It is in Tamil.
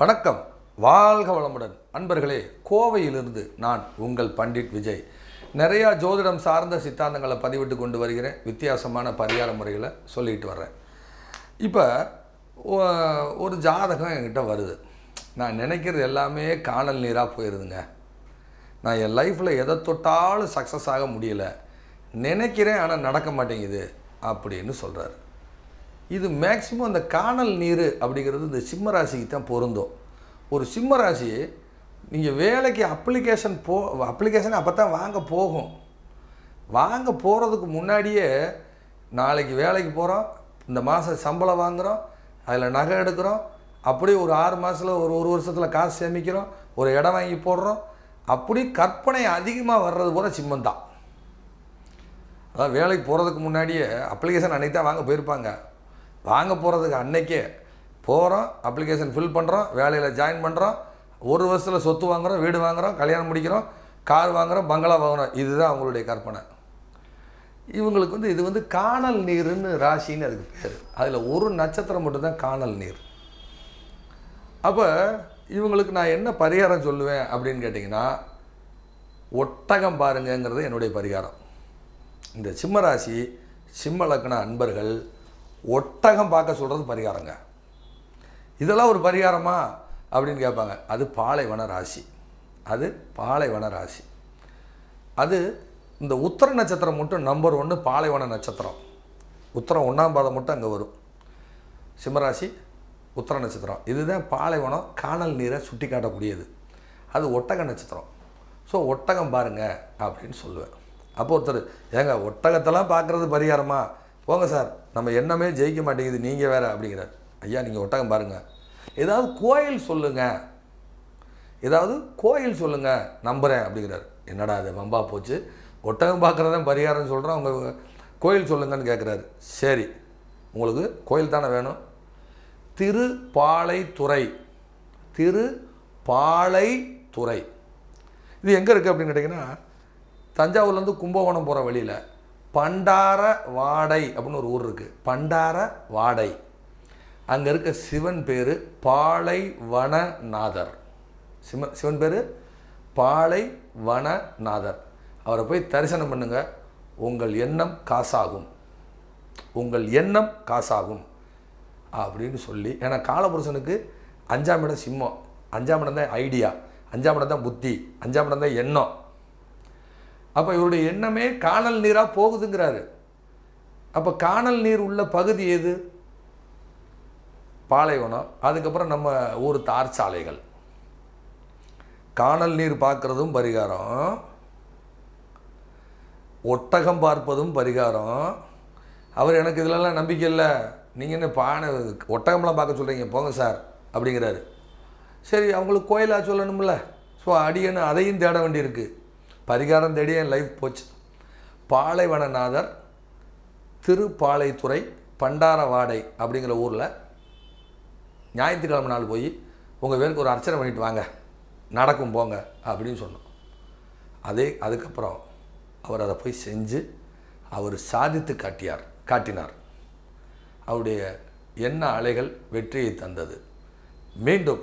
வணக்கம் வாழ்க வளமுடன் அன்பர்களே கோவையிலிருந்து நான் உங்கள் பண்டிட் விஜய் நிறையா ஜோதிடம் சார்ந்த சித்தாந்தங்களை பதிவிட்டு கொண்டு வருகிறேன் வித்தியாசமான பரிகார முறைகளை சொல்லிட்டு வர்றேன் இப்போ ஒரு ஜாதகம் என்கிட்ட வருது நான் நினைக்கிறது எல்லாமே காணல் நீராக போயிடுதுங்க நான் என் லைஃப்பில் எதை தொட்டாலும் சக்ஸஸ் ஆக முடியலை நினைக்கிறேன் ஆனால் நடக்க மாட்டேங்குது அப்படின்னு சொல்கிறாரு இது மேக்சிமம் அந்த காணல் நீர் அப்படிங்கிறது இந்த சிம்ம ராசிக்கு தான் பொருந்தும் ஒரு சிம்ம ராசி நீங்கள் வேலைக்கு அப்ளிகேஷன் போ அப்ளிகேஷன் அப்போ தான் வாங்க போகும் வாங்க போகிறதுக்கு முன்னாடியே நாளைக்கு வேலைக்கு போகிறோம் இந்த மாதம் சம்பளம் வாங்குகிறோம் அதில் நகை எடுக்கிறோம் அப்படியே ஒரு ஆறு மாதத்தில் ஒரு ஒரு வருஷத்தில் காசு சேமிக்கிறோம் ஒரு இடம் வாங்கி போடுறோம் அப்படி கற்பனை அதிகமாக வர்றது போல் சிம்மம் தான் அதான் வேலைக்கு போகிறதுக்கு முன்னாடியே அப்ளிகேஷன் அன்றைக்கி தான் வாங்க போயிருப்பாங்க வாங்க போகிறதுக்கு அன்னைக்கே போகிறோம் அப்ளிகேஷன் ஃபில் பண்ணுறோம் வேலையில் ஜாயின் பண்ணுறோம் ஒரு வருஷத்தில் சொத்து வாங்குகிறோம் வீடு வாங்குகிறோம் கல்யாணம் முடிக்கிறோம் கார் வாங்குகிறோம் பங்களா வாங்குகிறோம் இதுதான் அவங்களுடைய கற்பனை இவங்களுக்கு வந்து இது வந்து காணல் நீர்னு ராசின்னு அதுக்கு பேர் அதில் ஒரு நட்சத்திரம் மட்டும்தான் காணல் நீர் அப்போ இவங்களுக்கு நான் என்ன பரிகாரம் சொல்லுவேன் அப்படின்னு கேட்டிங்கன்னா ஒட்டகம் பாருங்கங்கிறது என்னுடைய பரிகாரம் இந்த சிம்மராசி சிம்மலக்கண அன்பர்கள் ஒட்டகம் பார்க்க சொல்கிறது பரிகாரங்க இதெல்லாம் ஒரு பரிகாரமா அப்படின்னு கேட்பாங்க அது பாலைவன ராசி அது பாலைவன ராசி அது இந்த உத்தர நட்சத்திரம் மட்டும் நம்பர் ஒன்று பாலைவன நட்சத்திரம் உத்தரம் ஒன்றாம் பாதம் மட்டும் அங்கே வரும் சிம்மராசி உத்தர நட்சத்திரம் இதுதான் பாலைவனம் காணல் நீரை சுட்டி காட்டக்கூடியது அது ஒட்டக நட்சத்திரம் ஸோ ஒட்டகம் பாருங்கள் அப்படின்னு சொல்லுவேன் அப்போ ஒருத்தர் ஏங்க ஒட்டகத்தெல்லாம் பார்க்குறது பரிகாரமாக போங்க சார் நம்ம எண்ணமே ஜெயிக்க மாட்டேங்குது நீங்கள் வேறு அப்படிங்கிறார் ஐயா நீங்கள் ஒட்டகம் பாருங்கள் ஏதாவது கோயில் சொல்லுங்கள் ஏதாவது கோயில் சொல்லுங்கள் நம்புகிறேன் அப்படிங்கிறார் என்னடா அது வம்பா போச்சு ஒட்டகம் பார்க்குறதான் பரிகாரம்னு சொல்கிறோம் அவங்க கோயில் சொல்லுங்கன்னு கேட்குறாரு சரி உங்களுக்கு கோயில் தானே வேணும் திருப்பாலைத்துறை திருப்பாலைத்துறை இது எங்கே இருக்குது அப்படின்னு கேட்டிங்கன்னா தஞ்சாவூர்லேருந்து கும்பகோணம் போகிற வழியில் பண்டார வாடை அப்படின்னு ஒரு ஊர் இருக்குது பண்டார வாடை அங்கே இருக்க சிவன் பேர் பாலை வனநாதர் சிவ சிவன் பேர் பாலை வனநாதர் அவரை போய் தரிசனம் பண்ணுங்கள் உங்கள் எண்ணம் காசாகும் உங்கள் எண்ணம் காசாகும் அப்படின்னு சொல்லி ஏன்னா காலபுருஷனுக்கு அஞ்சாம் இடம் சிம்மம் அஞ்சாம் இடம் தான் ஐடியா அஞ்சாம் இடம் தான் புத்தி அஞ்சாம் இடம் தான் எண்ணம் அப்போ இவருடைய எண்ணமே காணல் நீராக போகுதுங்கிறாரு அப்போ காணல் நீர் உள்ள பகுதி எது பாலைவனம் அதுக்கப்புறம் நம்ம ஊர் தார் சாலைகள் காணல் நீர் பார்க்குறதும் பரிகாரம் ஒட்டகம் பார்ப்பதும் பரிகாரம் அவர் எனக்கு இதிலெல்லாம் நம்பிக்கை இல்லை நீங்கள் என்ன பானை ஒட்டகம்லாம் பார்க்க சொல்கிறீங்க போங்க சார் அப்படிங்கிறாரு சரி அவங்களுக்கு கோயிலாக சொல்லணும்ல ஸோ அடியன்னு அதையும் தேட வேண்டியிருக்கு பரிகாரம் தேடி என் லைஃப் போச்சு பாலைவனநாதர் திருப்பாலைத்துறை பண்டாரவாடை அப்படிங்கிற ஊரில் ஞாயிற்றுக்கிழமை நாள் போய் உங்கள் பேருக்கு ஒரு அர்ச்சனை பண்ணிட்டு வாங்க நடக்கும் போங்க அப்படின்னு சொன்னோம் அதே அதுக்கப்புறம் அவர் அதை போய் செஞ்சு அவர் சாதித்து காட்டியார் காட்டினார் அவருடைய எண்ண அலைகள் வெற்றியை தந்தது மீண்டும்